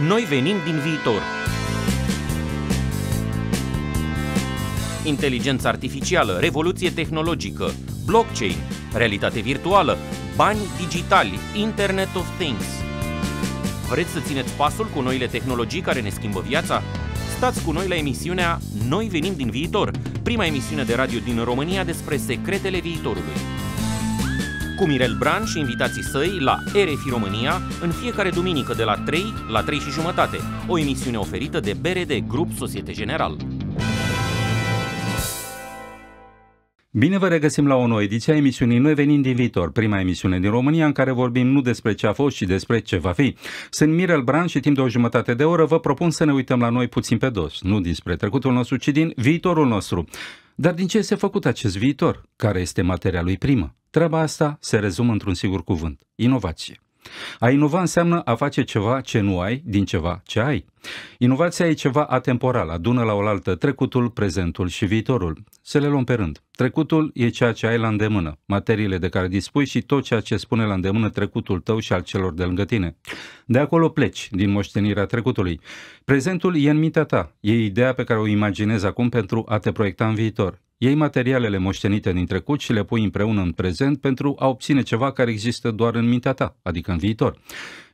Noi venim din viitor. Inteligență artificială, revoluție tehnologică, blockchain, realitate virtuală, bani digitali, Internet of Things. Vreți să țineți pasul cu noile tehnologii care ne schimbă viața? Stați cu noi la emisiunea Noi venim din viitor, prima emisiune de radio din România despre secretele viitorului cu Mirel Bran și invitații săi la RFI România în fiecare duminică de la 3 la 3 și jumătate, o emisiune oferită de BRD Grup Societe General. Bine vă regăsim la o nouă ediție a emisiunii Noi venim din viitor, prima emisiune din România în care vorbim nu despre ce a fost, ci despre ce va fi. Sunt Mirel Bran și timp de o jumătate de oră vă propun să ne uităm la noi puțin pe dos, nu despre trecutul nostru, ci din viitorul nostru. Dar din ce este făcut acest viitor? Care este materia lui primă? Treaba asta se rezumă într-un singur cuvânt, inovație. A inova înseamnă a face ceva ce nu ai din ceva ce ai. Inovația e ceva atemporal, adună la oaltă trecutul, prezentul și viitorul. Să le luăm pe rând. Trecutul e ceea ce ai la îndemână, materiile de care dispui și tot ceea ce spune la îndemână trecutul tău și al celor de lângă tine. De acolo pleci, din moștenirea trecutului. Prezentul e în mintea ta, e ideea pe care o imaginezi acum pentru a te proiecta în viitor. Iei materialele moștenite din trecut și le pui împreună în prezent pentru a obține ceva care există doar în mintea ta, adică în viitor.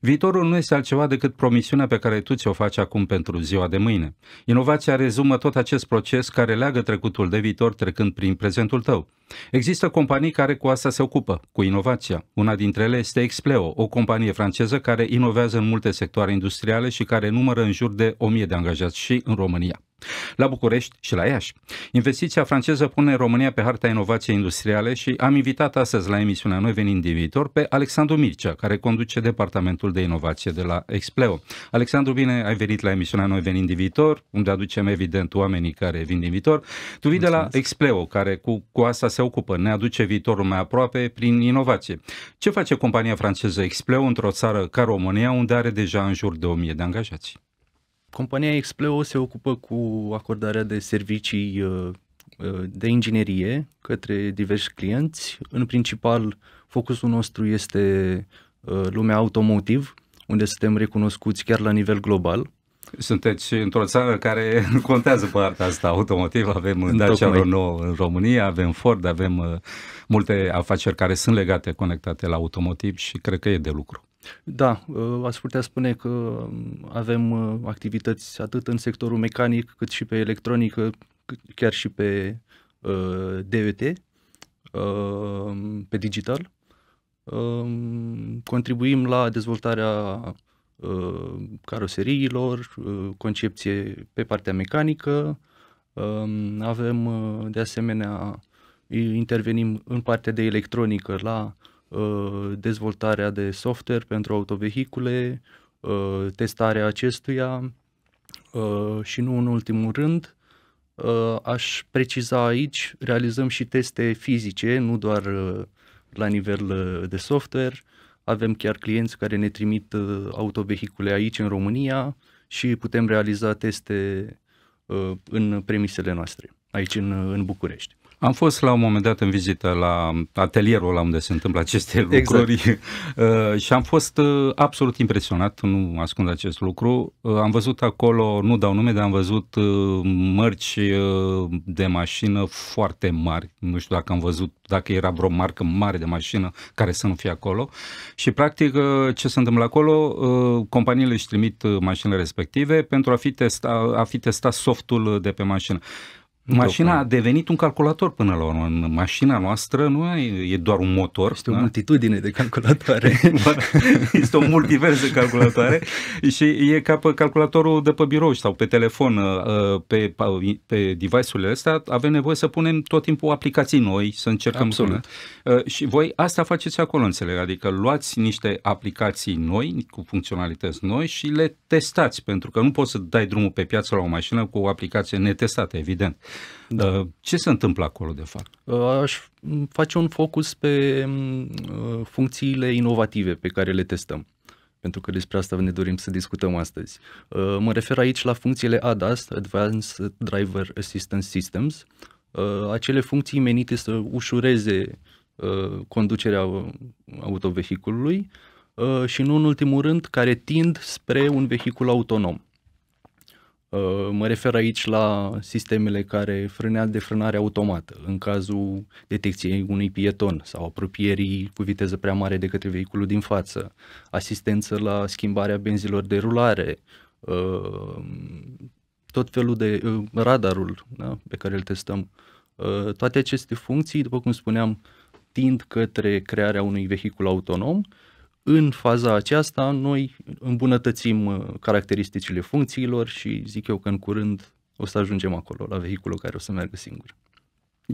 Viitorul nu este altceva decât promisiunea pe care tu ți-o faci acum pentru ziua de mâine. Inovația rezumă tot acest proces care leagă trecutul de viitor trecând prin prezentul tău. Există companii care cu asta se ocupă, cu inovația. Una dintre ele este Expleo, o companie franceză care inovează în multe sectoare industriale și care numără în jur de 1000 de angajați și în România la București și la Iași. Investiția franceză pune România pe harta inovației industriale și am invitat astăzi la emisiunea Noi venind din viitor pe Alexandru Mircea, care conduce Departamentul de Inovație de la Expleo. Alexandru, bine ai venit la emisiunea Noi venind din viitor, unde aducem evident oamenii care vin din viitor. Tu vii de la Expleo, care cu, cu asta se ocupă, ne aduce viitorul mai aproape prin inovație. Ce face compania franceză Expleo într-o țară ca România, unde are deja în jur de 1000 de angajați? compania Expleo se ocupă cu acordarea de servicii uh, uh, de inginerie către diversi clienți. În principal, focusul nostru este uh, lumea automotive, unde suntem recunoscuți chiar la nivel global. Sunteți într-o țară care contează pe partea asta automotiv, avem Dacia Renault în România, avem Ford, avem multe afaceri care sunt legate, conectate la automotiv și cred că e de lucru. Da, ă, aș putea spune că ă, avem ă, activități atât în sectorul mecanic cât și pe electronică, chiar și pe DVT, pe digital. Contribuim la dezvoltarea caroseriilor, concepție pe partea mecanică. Avem, de asemenea, intervenim în partea de electronică la Uh, dezvoltarea de software pentru autovehicule, uh, testarea acestuia uh, și nu în ultimul rând, aș preciza aici, realizăm și teste fizice, nu doar la nivel de software. Avem chiar clienți care ne trimit autovehicule aici în România și putem realiza teste în premisele noastre, aici în, în București. Am fost la un moment dat în vizită la atelierul la unde se întâmplă aceste exact. lucruri exact. și am fost uh, absolut impresionat, nu ascund acest lucru. Uh, am văzut acolo, nu dau nume, dar am văzut mărci de mașină foarte mari. Nu știu dacă am văzut, dacă era vreo marcă mare de mașină care să nu fie acolo. Și practic ce se întâmplă acolo, companiile își trimit mașinile respective pentru a fi, testa, a fi testat softul de pe mașină. Mașina a devenit un calculator până la urmă. Mașina noastră nu e doar un motor. Este da? o multitudine de calculatoare. este o multiversă de calculatoare și e ca pe calculatorul de pe birou sau pe telefon, uh, pe, pe device-urile astea, avem nevoie să punem tot timpul aplicații noi, să încercăm Absolut. să uh, Și voi asta faceți acolo, înțeleg, adică luați niște aplicații noi, cu funcționalități noi și le testați, pentru că nu poți să dai drumul pe piață la o mașină cu o aplicație netestată, evident. Da. Uh, ce se întâmplă acolo, de fapt? Uh, aș face un focus pe mm, uh, funcțiile inovative pe care le testăm pentru că despre asta ne dorim să discutăm astăzi. Mă refer aici la funcțiile ADAS, Advanced Driver Assistance Systems, acele funcții menite să ușureze conducerea autovehiculului și nu în ultimul rând care tind spre un vehicul autonom. Uh, mă refer aici la sistemele care frânea de frânare automată în cazul detecției unui pieton sau apropierii cu viteză prea mare de către vehiculul din față, asistență la schimbarea benzilor de rulare, uh, tot felul de uh, radarul da, pe care îl testăm. Toate aceste funcții, după cum spuneam, tind către crearea unui vehicul autonom uh, în faza aceasta noi îmbunătățim uh, caracteristicile funcțiilor și zic eu că în curând o să ajungem acolo, la vehiculul care o să meargă singur.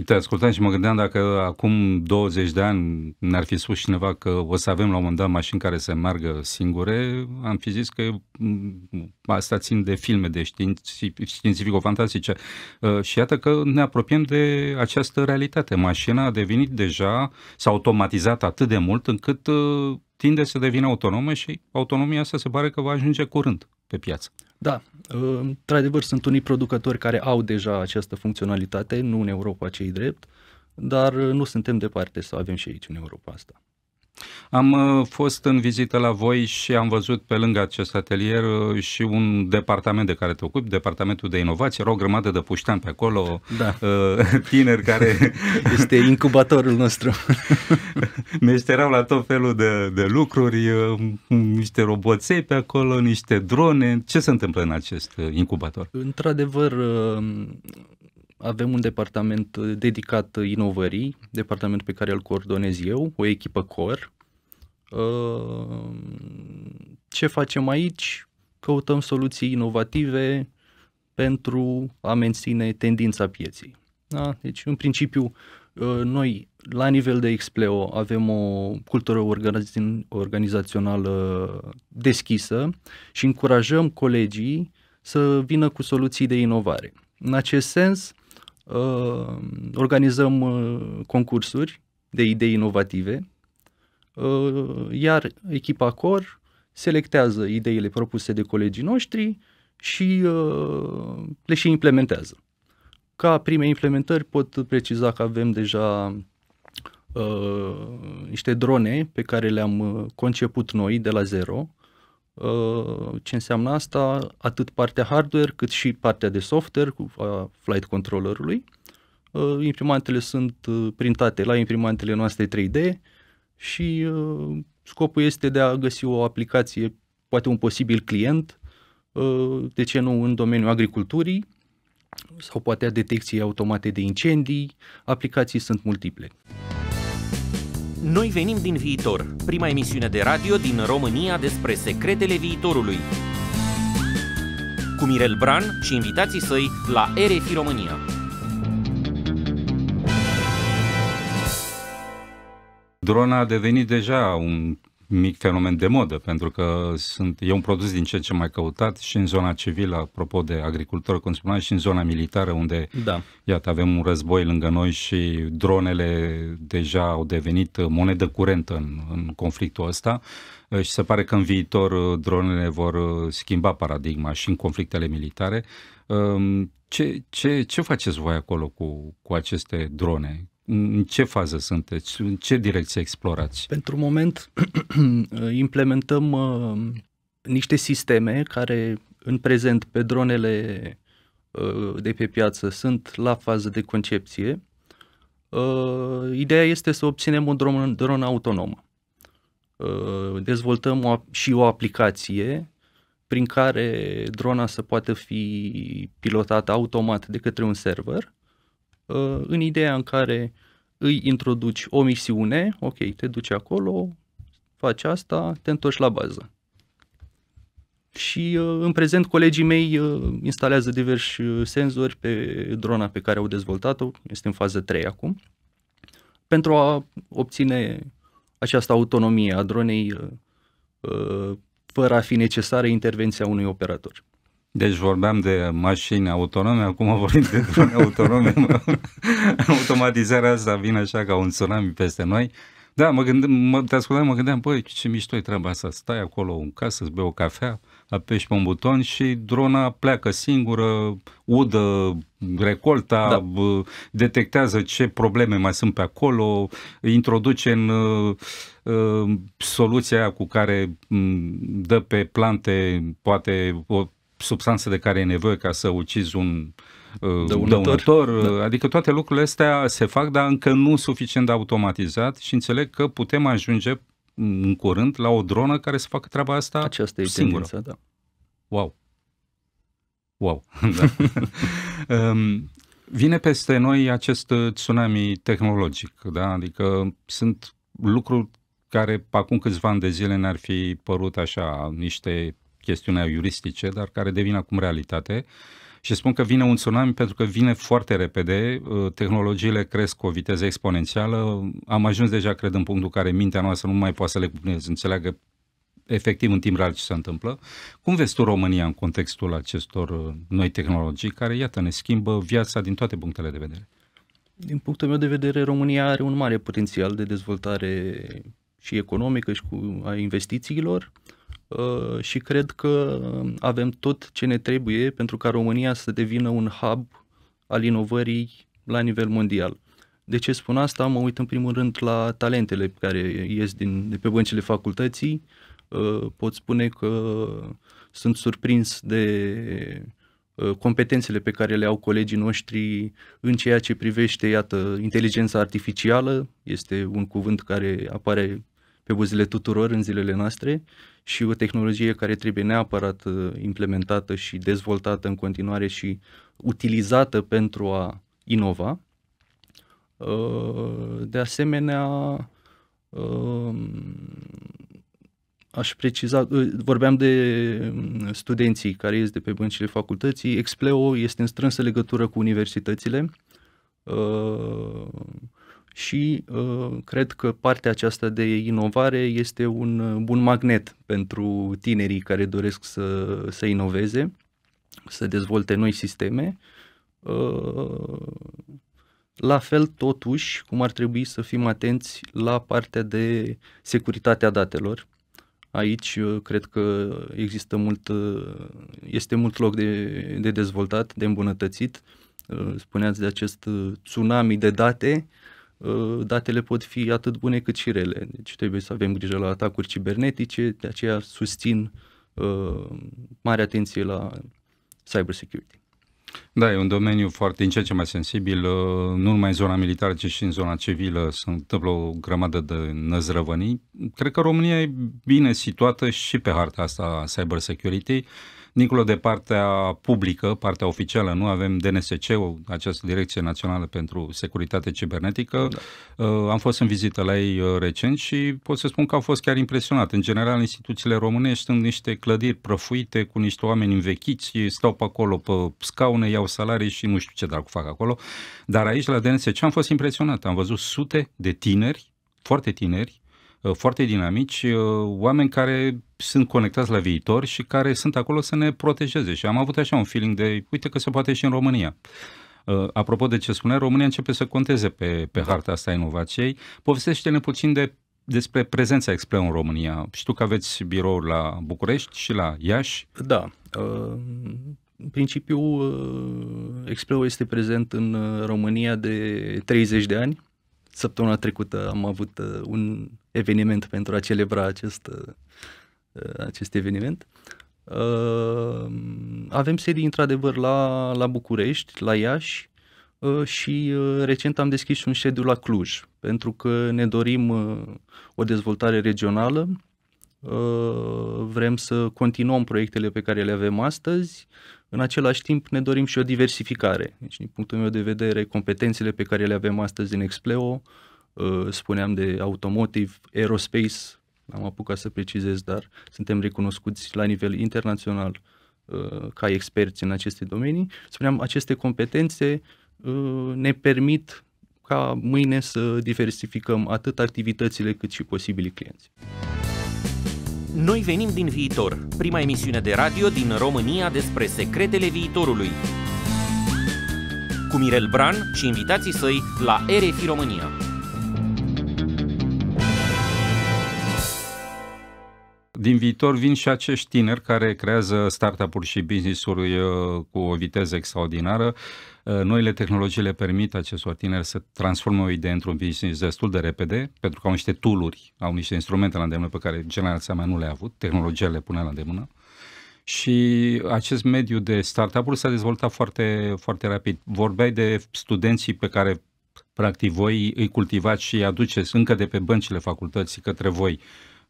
Te ascultam și mă gândeam dacă acum 20 de ani ne-ar fi spus cineva că o să avem la un moment dat mașini care să meargă singure, am fi zis că mm, asta țin de filme, de științifico-fantastice. Uh, și iată că ne apropiem de această realitate. Mașina a devenit deja, s-a automatizat atât de mult încât uh, tinde să devină autonomă și autonomia asta se pare că va ajunge curând pe piață. Da, uh, într-adevăr sunt unii producători care au deja această funcționalitate, nu în Europa cei drept, dar uh, nu suntem departe să avem și aici în Europa asta. Am uh, fost în vizită la voi și am văzut pe lângă acest atelier uh, și un departament de care te ocupi, departamentul de inovație, o grămadă de puștani pe acolo, da. Uh, tineri care... Este incubatorul nostru. Meșterau la tot felul de, de lucruri, niște roboței pe acolo, niște drone. Ce se întâmplă în acest incubator? Într-adevăr, avem un departament uh, dedicat inovării, departament pe care îl coordonez eu, o echipă core. Uh, ce facem aici? Căutăm soluții inovative pentru a menține tendința pieței. Da? Deci, în principiu, uh, noi, la nivel de Expleo, avem o cultură organizațională deschisă și încurajăm colegii să vină cu soluții de inovare. În acest sens, Uh, organizăm uh, concursuri de idei inovative, uh, iar echipa COR selectează ideile propuse de colegii noștri și uh, le și implementează. Ca prime implementări pot preciza că avem deja uh, niște drone pe care le-am uh, conceput noi de la zero, Uh, ce înseamnă asta, atât partea hardware cât și partea de software cu a flight controllerului. Uh, imprimantele sunt uh, printate la imprimantele noastre 3D și scopul este de a găsi o aplicație, poate un posibil client, de ce nu în domeniul agriculturii sau poate a detecției automate de incendii, aplicații sunt multiple. Noi venim din viitor, prima emisiune de radio din România despre secretele viitorului. Cu Mirel Bran și invitații săi la RFI România. Drona a devenit deja un mic fenomen de modă, pentru că sunt, e un produs din ce în ce mai căutat și în zona civilă, apropo de agricultură, cum spuneam, și în zona militară, unde, da. iată, avem un război lângă noi și dronele deja au devenit monedă curentă în, în conflictul ăsta și se pare că în viitor uh, dronele vor uh, schimba paradigma și în conflictele militare. Ehm, ce, ce, ce faceți voi acolo cu, cu aceste drone? în ce fază sunteți? În ce direcție explorați? Pentru moment implementăm uh, niște sisteme care în prezent pe dronele uh, de pe piață sunt la fază de concepție. Uh, ideea este să obținem un dron, dron autonom. Dezvoltăm o, și o aplicație prin care drona să poată fi pilotată automat de către un server Uh, în ideea în care îi introduci o misiune, ok, te duci acolo, faci asta, te întorci la bază. Și uh, în prezent colegii mei uh, instalează diversi senzori pe drona pe care au dezvoltat-o, este în fază 3 acum, pentru a obține această autonomie a dronei fără a fi necesară intervenția unui operator. Deci vorbeam de mașini autonome, acum vorbim de drone autonome. Automatizarea asta vine așa ca un tsunami peste noi. Da, mă gândeam, mă, te ascultam, mă gândeam, băi, ce mișto e treaba asta, stai acolo în casă, îți bei o cafea, apeși pe un buton și drona pleacă singură, udă recolta, da. detectează ce probleme mai sunt pe acolo, introduce în uh, soluția cu care dă pe plante poate o substanță de care e nevoie ca să ucizi un uh, dăunător, dăunător. Da. Uh, adică toate lucrurile astea se fac, dar încă nu suficient de automatizat și înțeleg că putem ajunge în curând la o dronă care să facă treaba asta Aceasta singură. e singură. da. Wow! Wow! da. um, vine peste noi acest uh, tsunami tehnologic, da? adică sunt lucruri care acum câțiva ani de zile ne-ar fi părut așa niște chestiunea juristice, dar care devin acum realitate. Și spun că vine un tsunami pentru că vine foarte repede, uh, tehnologiile cresc cu o viteză exponențială, am ajuns deja, cred, în punctul în care mintea noastră nu mai poate să le cuprinde, să înțeleagă efectiv în timp real ce se întâmplă. Cum vezi tu România în contextul acestor uh, noi tehnologii care, iată, ne schimbă viața din toate punctele de vedere? Din punctul meu de vedere, România are un mare potențial de dezvoltare și economică și cu a investițiilor. Uh, Uh, și cred că avem tot ce ne trebuie pentru ca România să devină un hub al inovării la nivel mondial. De ce spun asta? Mă uit în primul rând la talentele care ies din, de pe băncile facultății. Uh, pot spune că sunt surprins de uh, competențele pe care le au colegii noștri în ceea ce privește, iată, inteligența artificială, este un cuvânt care apare pe buzele tuturor în zilele noastre și o tehnologie care trebuie neapărat uh, implementată și dezvoltată în continuare și utilizată pentru a inova. Uh, de asemenea, um, aș preciza, uh, vorbeam de um, studenții care ies de pe băncile facultății, Expleo este în strânsă legătură cu universitățile, și uh, cred că partea aceasta de inovare este un uh, bun magnet pentru tinerii care doresc să, să inoveze, să dezvolte noi sisteme. Uh, la fel, totuși, cum ar trebui să fim atenți la partea de securitatea datelor. Aici cred că există mult, este mult loc de, de dezvoltat, de îmbunătățit. Spuneați de acest tsunami de date Uh, datele pot fi atât bune cât și rele. Deci trebuie să avem grijă la atacuri cibernetice, de aceea susțin uh, mare atenție la cybersecurity. Da, e un domeniu foarte în ceea ce mai sensibil, uh, nu numai în zona militară, ci și în zona civilă se întâmplă o grămadă de năzrăvănii. Cred că România e bine situată și pe harta asta cyber security dincolo de partea publică, partea oficială, nu avem DNSC-ul, această Direcție Națională pentru Securitate Cibernetică. Da. Uh, am fost în vizită la ei uh, recent și pot să spun că am fost chiar impresionat. În general, instituțiile românești sunt niște clădiri prăfuite cu niște oameni învechiți, stau pe acolo pe scaune, iau salarii și nu știu ce dracu fac acolo. Dar aici, la DNSC, am fost impresionat. Am văzut sute de tineri, foarte tineri, Uh, foarte dinamici, uh, oameni care sunt conectați la viitor și care sunt acolo să ne protejeze. Și am avut așa un feeling de, uite că se poate și în România. Uh, apropo de ce spunea, România începe să conteze pe, pe da. harta asta a inovației. Povestește-ne puțin de despre prezența Expleo în România. Știu că aveți birouri la București și la Iași. Da. În principiu, Expleo este prezent în România de 30 de ani săptămâna trecută am avut uh, un eveniment pentru a celebra acest, uh, uh, acest eveniment. Avem sedii într-adevăr la, la București, la Iași și recent am deschis un sediu la Cluj, pentru că ne dorim o dezvoltare regională Uh, vrem să continuăm proiectele pe care le avem astăzi, în același timp ne dorim și o diversificare. Deci, din punctul meu de vedere, competențele pe care le avem astăzi în Expleo, uh, spuneam de automotive, aerospace, am apucat să precizez, dar suntem recunoscuți la nivel internațional uh, ca experți în aceste domenii. Spuneam, aceste competențe ne permit ca mâine să diversificăm atât activitățile cât și posibilii clienți. Noi venim din viitor, prima emisiune de radio din România despre secretele viitorului. Cu Mirel Bran și invitații săi la RFI România. din viitor vin și acești tineri care creează startup-uri și business-uri uh, cu o viteză extraordinară. Uh, noile tehnologii le permit acestor tineri să transforme o idee într-un business destul de repede, pentru că au niște tooluri, au niște instrumente la îndemână pe care generația mea nu le-a avut, tehnologia le pune la îndemână. Și acest mediu de startup-uri s-a dezvoltat foarte, foarte rapid. Vorbeai de studenții pe care practic voi îi cultivați și îi aduceți încă de pe băncile facultății către voi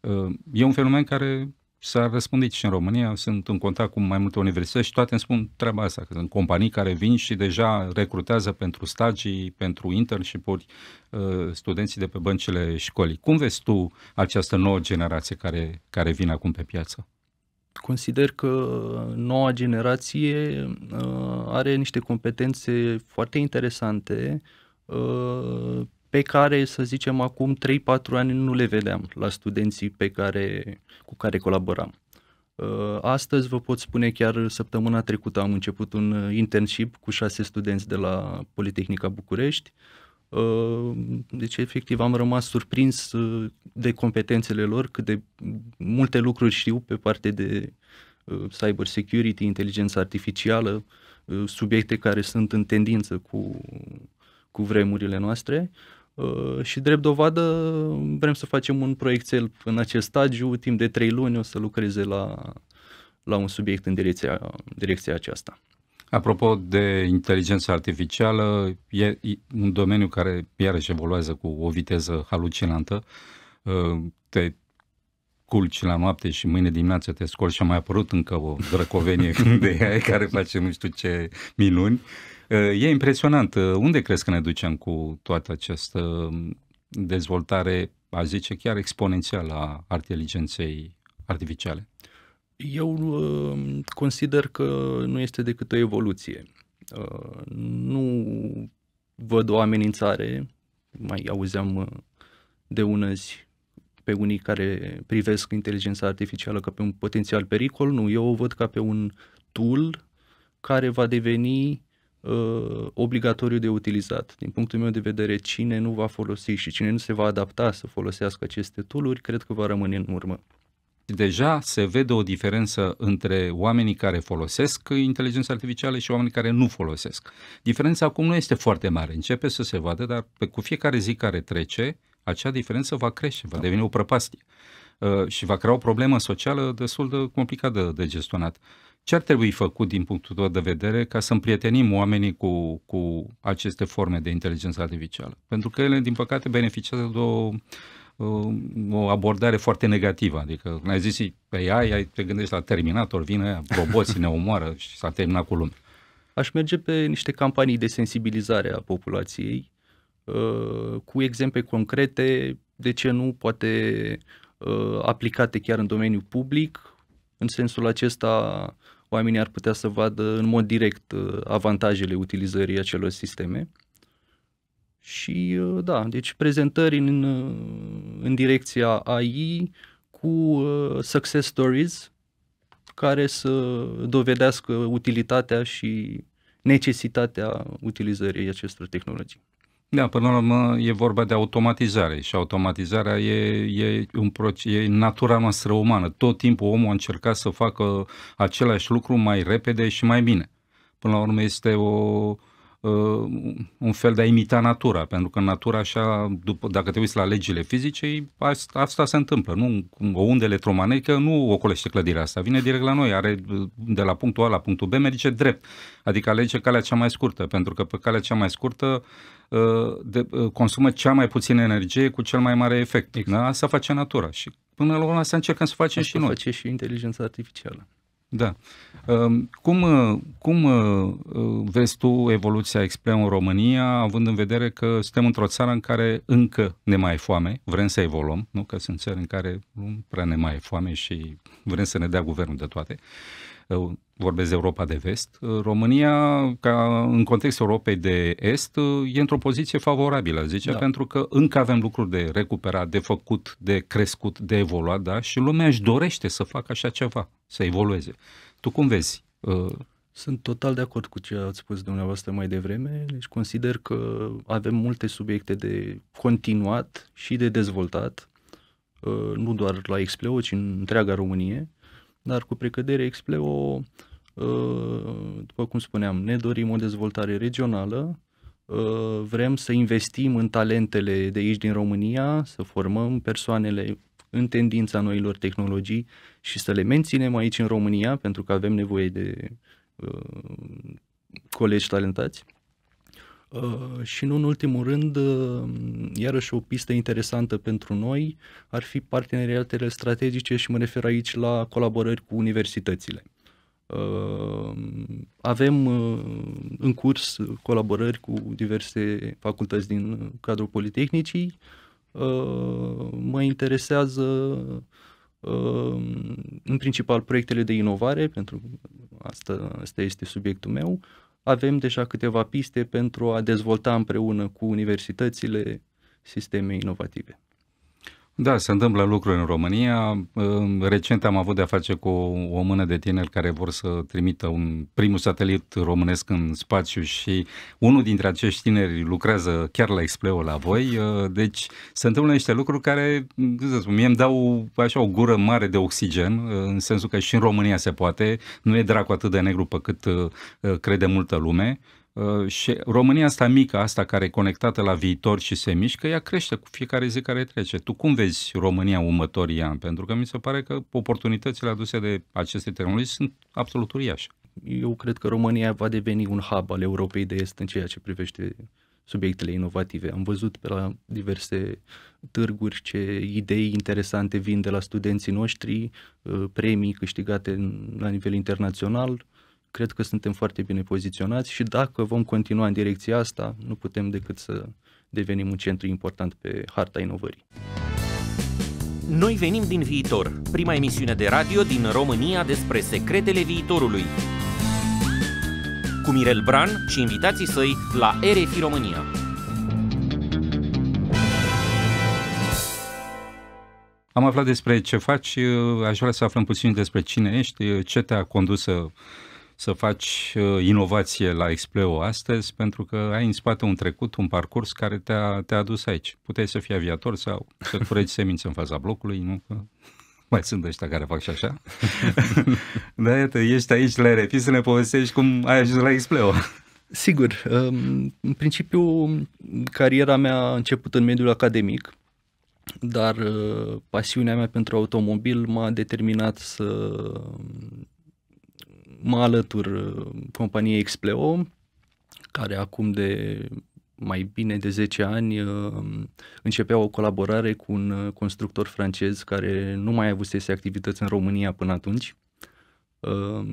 Ă, e un fenomen care s-a răspândit și în România. Sunt în contact cu mai multe universități și toate îmi spun treaba asta, că sunt companii care vin și deja recrutează pentru stagii, pentru internship-uri, ă, studenții de pe băncile școlii. Cum vezi tu această nouă generație care, care vine acum pe piață? Consider că noua generație ă, are niște competențe foarte interesante pe care, să zicem, acum 3-4 ani nu le vedeam la studenții pe care, cu care colaboram. Uh, astăzi vă pot spune chiar săptămâna trecută am început un uh, internship cu șase studenți de la Politehnica București. Uh, deci efectiv am rămas surprins de competențele lor, cât de multe lucruri știu pe parte de cyber security, inteligență artificială, subiecte care sunt în tendință cu, cu vremurile noastre. Uh, Uh, și drept dovadă vrem să facem un proiectel în acest stadiu, timp de trei luni o să lucreze la, la un subiect în direcția, în direcția aceasta. Apropo de inteligența artificială, e un domeniu care iarăși evoluează cu o viteză halucinantă. Uh, te culci la noapte și mâine dimineață te scoli și a mai apărut încă o drăcovenie de ea care face nu știu ce minuni. Uh, E impresionant. Uh, unde crezi că ne ducem cu toată această um, dezvoltare, a zice chiar exponențială, a inteligenței artificiale? Eu uh, consider că nu este decât o evoluție. Uh, nu văd o amenințare. Mai auzeam de ună zi pe unii care privesc inteligența artificială ca pe un potențial pericol, nu, eu o văd ca pe un tool care va deveni uh, obligatoriu de utilizat. Din punctul meu de vedere, cine nu va folosi și cine nu se va adapta să folosească aceste tooluri, cred că va rămâne în urmă. Deja se vede o diferență între oamenii care folosesc inteligența artificială și oamenii care nu folosesc. Diferența acum nu este foarte mare, începe să se vadă, dar pe, cu fiecare zi care trece, acea diferență va crește, va da. deveni o prăpastie uh, și va crea o problemă socială destul de complicată de, de gestionat. Uh, ce ar trebui făcut din punctul tău de vedere ca să împrietenim oamenii cu, cu aceste forme de inteligență artificială? Pentru că ele, din păcate, beneficiază de o, um, o abordare foarte negativă. Adică, când ai zis AI, ai, te gândești la Terminator, vine, roboții ne omoară și s-a terminat cu lumea. Aș merge pe niște campanii de sensibilizare a populației, uh, cu exemple concrete, de ce nu, poate uh, aplicate chiar în domeniul public, în sensul acesta oamenii ar putea să vadă în mod direct uh, avantajele utilizării acelor sisteme. Și uh, da, deci prezentări în, uh, în direcția AI cu success stories care să dovedească utilitatea și necesitatea utilizării acestor tehnologii. Da, până la urmă e vorba de automatizare și automatizarea e, e, un proces, e natura noastră umană. Tot timpul omul a încercat să facă același lucru mai repede și mai bine. Până la urmă este o, Uh, un fel de a imita natura, pentru că natura așa, după, dacă te uiți la legile fizice, asta, asta se întâmplă. Nu, o undă electromagnetică nu ocolește clădirea asta, vine direct la noi, are uh, de la punctul A la punctul B, merge drept, adică alege calea cea mai scurtă, pentru că pe calea cea mai scurtă uh, de, consumă cea mai puțină energie cu cel mai mare efect. Exact. Da? Asta face natura și până la urmă asta încercăm să facem asta și noi. face și inteligența artificială. Da. Cum, uh, cum uh, uh, vezi tu evoluția exprem în România, având în vedere că suntem într-o țară în care încă ne mai e foame, vrem să evoluăm, nu? că sunt țări în care nu prea ne mai e foame și vrem să ne dea guvernul de toate vorbesc de Europa de vest, uh, România, ca în contextul Europei de est, uh, e într-o poziție favorabilă, zice, da. pentru că încă avem lucruri de recuperat, de făcut, de crescut, de evoluat, da? Și lumea își dorește să facă așa ceva, să evolueze. Tu cum vezi? Uh, Sunt total de acord cu ce ați spus dumneavoastră mai devreme, deci consider că avem multe subiecte de continuat și de dezvoltat, nu doar la Expleo, ci în întreaga Românie dar cu precădere Expleo, uh, după cum spuneam, ne dorim o dezvoltare regională, uh, vrem să investim în talentele de aici din România, să formăm persoanele în tendința noilor tehnologii și să le menținem aici în România, pentru că avem nevoie de uh, colegi talentați Uh, și nu în ultimul rând, uh, iarăși o pistă interesantă pentru noi ar fi parteneriatele strategice și mă refer aici la colaborări cu universitățile. Uh, avem în curs colaborări cu diverse facultăți din cadrul Politehnicii. Mă interesează în principal proiectele de inovare, pentru asta, asta este subiectul meu, avem deja câteva piste pentru a dezvolta împreună cu universitățile sisteme inovative. Da, se întâmplă lucruri în România. Recent am avut de-a face cu o mână de tineri care vor să trimită un primul satelit românesc în spațiu și unul dintre acești tineri lucrează chiar la Expleo la voi. Uh, deci se întâmplă niște lucruri care, cum să spun, mie îmi dau așa o gură mare de oxigen, uh, în sensul că și în România se poate. Nu e dracu atât de negru pe cât uh, crede multă lume. Uh, și România asta mică, asta care e conectată la viitor și se mișcă, ea crește cu fiecare zi care trece. Tu cum vezi România următorii ani? Pentru că mi se pare că oportunitățile aduse de aceste tehnologii sunt absolut uriașe. Eu cred că România va deveni un hub al Europei de Est în ceea ce privește subiectele inovative. Am văzut pe la diverse târguri ce idei interesante vin de la studenții noștri, uh, premii câștigate la nivel internațional, cred că suntem foarte bine poziționați și dacă vom continua în direcția asta, nu putem decât să devenim un centru important pe harta inovării. Noi venim din viitor, prima emisiune de radio din România despre secretele viitorului. Cu Mirel Bran și invitații săi la RFI România. Am aflat despre ce faci, aș vrea să aflăm puțin despre cine ești, ce te-a condus să să faci uh, inovație la Expleo astăzi, pentru că ai în spate un trecut, un parcurs care te-a, te-a adus aici. Puteai să fii aviator sau să cureți semințe în faza blocului, nu? Că mai sunt ăștia care fac și așa. da, iată, ești aici la RFI să ne povestești cum ai ajuns la Expleo. Sigur, um, în principiu cariera mea a început în mediul academic, dar uh, pasiunea mea pentru automobil m-a determinat să mă alătur uh, companiei Expleo, care acum de mai bine de 10 ani uh, începea o colaborare cu un uh, constructor francez care nu mai avusese activități în România până atunci.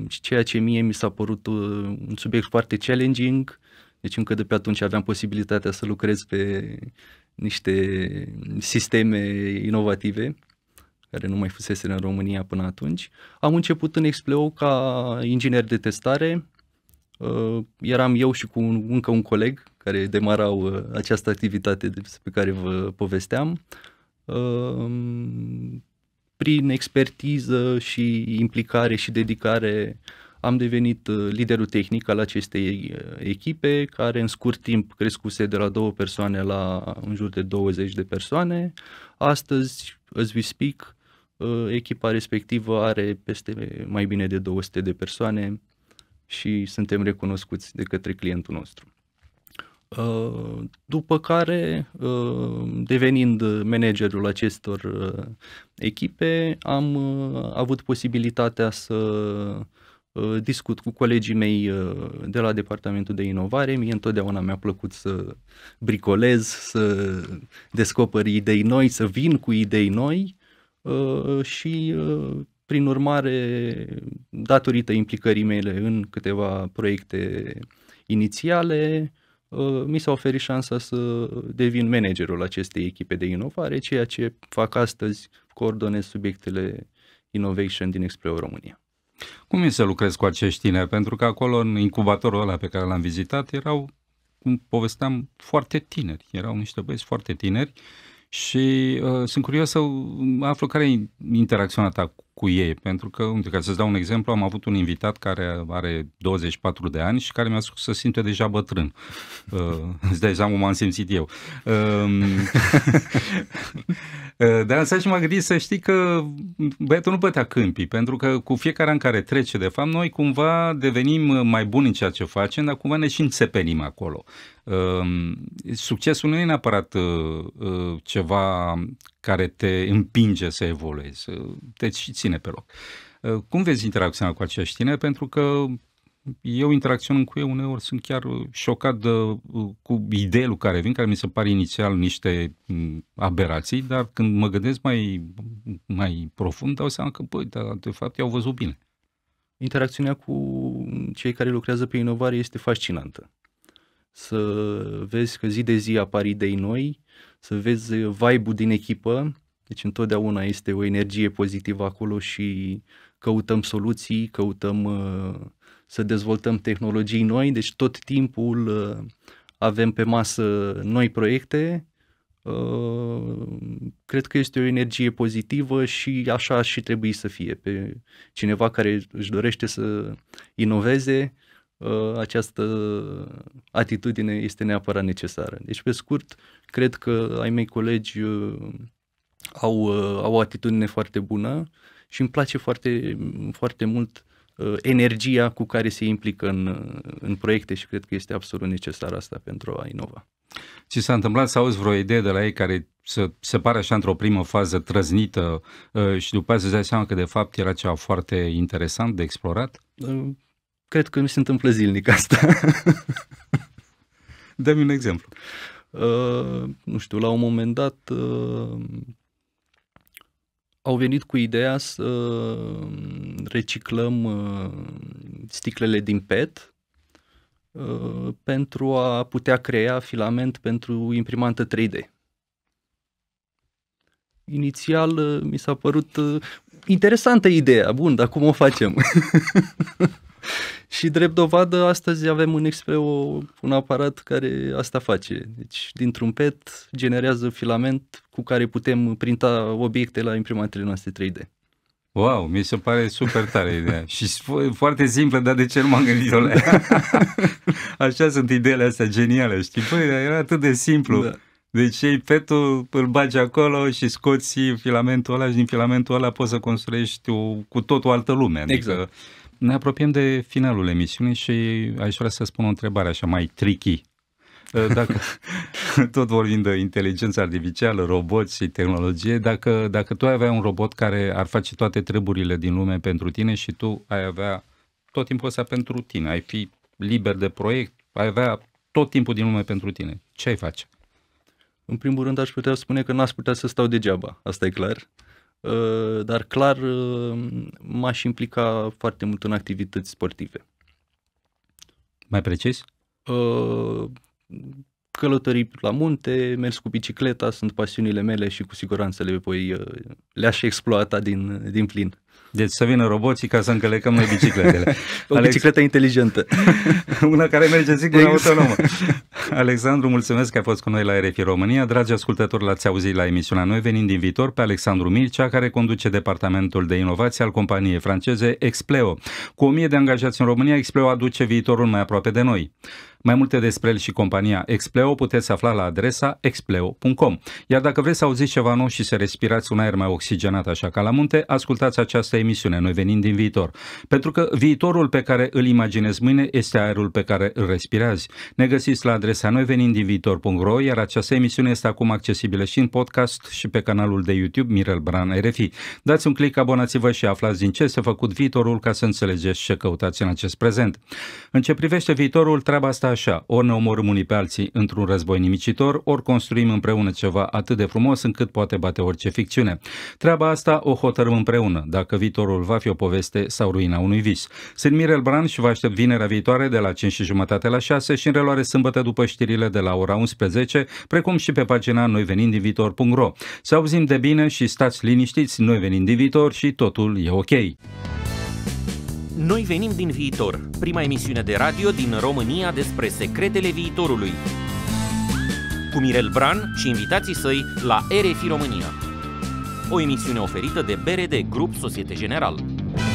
Ceea ce mie mi s-a părut un subiect foarte challenging, deci încă de pe atunci aveam posibilitatea să lucrez pe niște sisteme inovative care nu mai fusese în România până atunci. Am început în Expleo ca inginer de testare, uh, eram eu și cu un, încă un coleg care demarau uh, această activitate pe care vă povesteam. Uh, prin expertiză și implicare și dedicare am devenit liderul tehnic al acestei echipe, care în scurt timp crescuse de la două persoane la în jur de 20 de persoane. Astăzi, as we speak, Uh, echipa respectivă are peste mai bine de 200 de persoane și suntem recunoscuți de către clientul nostru. Uh, după care, uh, devenind managerul acestor echipe, am avut posibilitatea să discut cu colegii mei de la Departamentul de Inovare. Mie întotdeauna mi-a plăcut să bricolez, să descopăr idei noi, să vin cu idei noi Uh, și uh, prin urmare, datorită implicării mele în câteva proiecte inițiale, uh, mi s-a oferit șansa să devin managerul acestei echipe de inovare, ceea ce fac astăzi, coordonez subiectele Innovation din Explore România. Cum e să lucrez cu acești tineri? Pentru că acolo, în incubatorul ăla pe care l-am vizitat, erau, cum povesteam, foarte tineri. Erau niște băieți foarte tineri și uh, sunt curios să aflu care e interacțiunea ta cu ei, pentru că, uite, ca să-ți dau un exemplu, am avut un invitat care are 24 de ani și care mi-a spus să simte deja bătrân. Uh, îți dai seama m-am simțit eu. Um, uh, dar asta și m-a gândit să știi că băiatul nu bătea câmpii, pentru că cu fiecare an care trece, de fapt, noi cumva devenim mai buni în ceea ce facem, dar cumva ne și înțepenim acolo. Ehm, succesul nu e neapărat uh, uh, ceva care te împinge să evoluezi, te uh, deci ține pe loc. Cum vezi interacțiunea cu acești tine? Pentru că eu interacționând cu ei uneori sunt chiar șocat de, cu ideile care vin, care mi se pare inițial niște mm, aberații, dar când mă gândesc mai, mai profund, dau seama că, băi, dar de fapt i-au văzut bine. Interacțiunea cu cei care lucrează pe inovare este fascinantă să vezi că zi de zi apar idei noi, să vezi uh, vibe-ul din echipă, deci întotdeauna este o energie pozitivă acolo și căutăm soluții, căutăm uh, să dezvoltăm tehnologii noi, deci tot timpul uh, avem pe masă noi proiecte. cred că este o energie pozitivă și așa și trebuie să fie. Pe cineva care își dorește să inoveze, Uh, această atitudine este neapărat necesară. Deci, pe scurt, cred că ai mei colegi uh, au, uh, au o atitudine foarte bună și îmi place foarte, foarte mult energia cu care se implică în, în proiecte și cred că este absolut necesar asta pentru a inova. Ce s-a întâmplat? Să auzi vreo idee de la ei care să se pare așa într-o primă fază trăznită și după aceea să-ți dai seama că de fapt era ceva foarte interesant de explorat? Cred că nu se întâmplă zilnic asta. Dă-mi un exemplu. Uh, nu știu, la un moment dat uh, au venit cu ideea să uh, reciclăm uh, sticlele din PET uh, pentru a putea crea filament pentru imprimantă 3D. Inițial uh, mi s-a părut uh, interesantă ideea, bun, dar cum o facem? Și drept dovadă, astăzi avem un Xpreo un aparat care asta face. Deci, dintr-un PET generează filament cu care putem printa obiecte la imprimantele noastre 3D. Wow, mi se pare super tare ideea. și foarte simplă, dar de ce nu m-am gândit la Așa sunt ideile astea geniale, știi? Păi, era atât de simplu. Da. Deci ei petul îl bagi acolo și scoți filamentul ăla și din filamentul ăla poți să construiești o, cu tot o altă lume. Adică exact ne apropiem de finalul emisiunii și aș vrea să spun o întrebare așa mai tricky. Ă, dacă tot vorbim de inteligență artificială, roboți și tehnologie, dacă, dacă tu ai avea un robot care ar face toate treburile din lume pentru tine și tu ai avea tot timpul ăsta pentru tine, ai fi liber de proiect, ai avea tot timpul din lume pentru tine, ce ai face? În primul rând aș putea spune că n-aș putea să stau degeaba, asta e clar. Uh, Uh, dar clar uh, m-aș implica foarte mult în activități sportive. Mai precis? Uh, călătorii la munte, mers cu bicicleta, sunt pasiunile mele și cu siguranță le voi, le-aș exploata din, din plin. Deci să vină roboții ca să încălecăm noi bicicletele. o Alex... bicicletă inteligentă. Una care merge sigur exact. autonomă. Alexandru, mulțumesc că ai fost cu noi la RFI România. Dragi ascultători, l-ați auzit la emisiunea noi, venind din viitor pe Alexandru Mircea, care conduce departamentul de inovație al companiei franceze Expleo. Cu o mie de angajați în România, Expleo aduce viitorul mai aproape de noi. Mai multe despre el și compania Expleo puteți afla la adresa expleo.com. Iar dacă vreți să auziți ceva nou și să respirați un aer mai oxigenat așa ca la munte, ascultați această emisiune, noi venim din viitor. Pentru că viitorul pe care îl imaginezi mâine este aerul pe care îl respirați. Ne găsiți la adresa noi venim din viitor.ro, iar această emisiune este acum accesibilă și în podcast și pe canalul de YouTube Mirel Bran RFI. Dați un click, abonați-vă și aflați din ce s-a făcut viitorul ca să înțelegeți ce căutați în acest prezent. În ce privește viitorul, treaba asta așa, ori ne omorâm unii pe alții într-un război nimicitor, ori construim împreună ceva atât de frumos încât poate bate orice ficțiune. Treaba asta o hotărâm împreună, dacă viitorul va fi o poveste sau ruina unui vis. Sunt Mirel Bran și vă aștept vinerea viitoare de la 5 și jumătate la 6 și în reloare sâmbătă după știrile de la ora 11, precum și pe pagina noi venim din viitor.ro. Să auzim de bine și stați liniștiți, noi venim din viitor și totul e ok. Noi venim din viitor, prima emisiune de radio din România despre secretele viitorului. Cu Mirel Bran și invitații săi la RFI România. O emisiune oferită de BRD Grup Societe General.